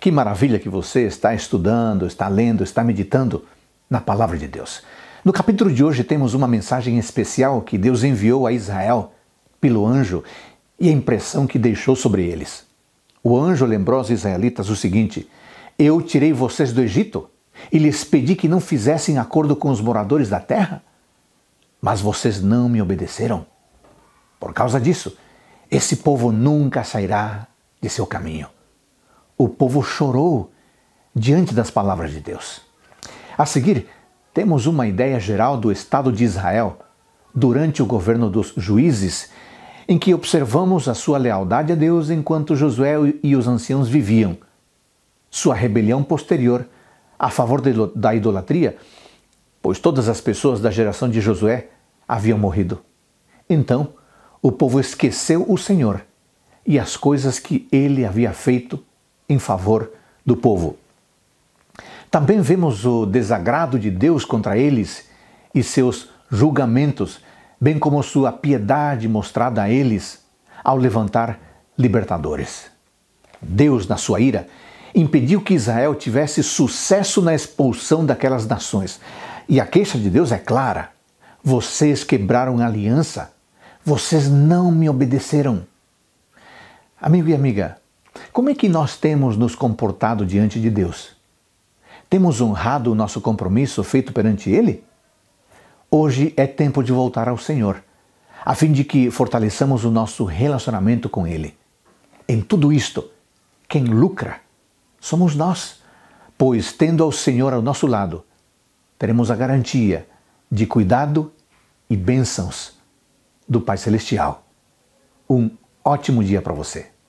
Que maravilha que você está estudando, está lendo, está meditando na palavra de Deus. No capítulo de hoje temos uma mensagem especial que Deus enviou a Israel pelo anjo e a impressão que deixou sobre eles. O anjo lembrou aos israelitas o seguinte: Eu tirei vocês do Egito e lhes pedi que não fizessem acordo com os moradores da terra, mas vocês não me obedeceram. Por causa disso, esse povo nunca sairá de seu caminho o povo chorou diante das palavras de Deus. A seguir, temos uma ideia geral do Estado de Israel durante o governo dos juízes, em que observamos a sua lealdade a Deus enquanto Josué e os anciãos viviam. Sua rebelião posterior a favor de, da idolatria, pois todas as pessoas da geração de Josué haviam morrido. Então, o povo esqueceu o Senhor e as coisas que ele havia feito em favor do povo. Também vemos o desagrado de Deus contra eles e seus julgamentos, bem como sua piedade mostrada a eles ao levantar libertadores. Deus, na sua ira, impediu que Israel tivesse sucesso na expulsão daquelas nações. E a queixa de Deus é clara: vocês quebraram a aliança, vocês não me obedeceram. Amigo e amiga, como é que nós temos nos comportado diante de Deus? Temos honrado o nosso compromisso feito perante Ele? Hoje é tempo de voltar ao Senhor, a fim de que fortaleçamos o nosso relacionamento com Ele. Em tudo isto, quem lucra somos nós, pois, tendo ao Senhor ao nosso lado, teremos a garantia de cuidado e bênçãos do Pai Celestial. Um ótimo dia para você!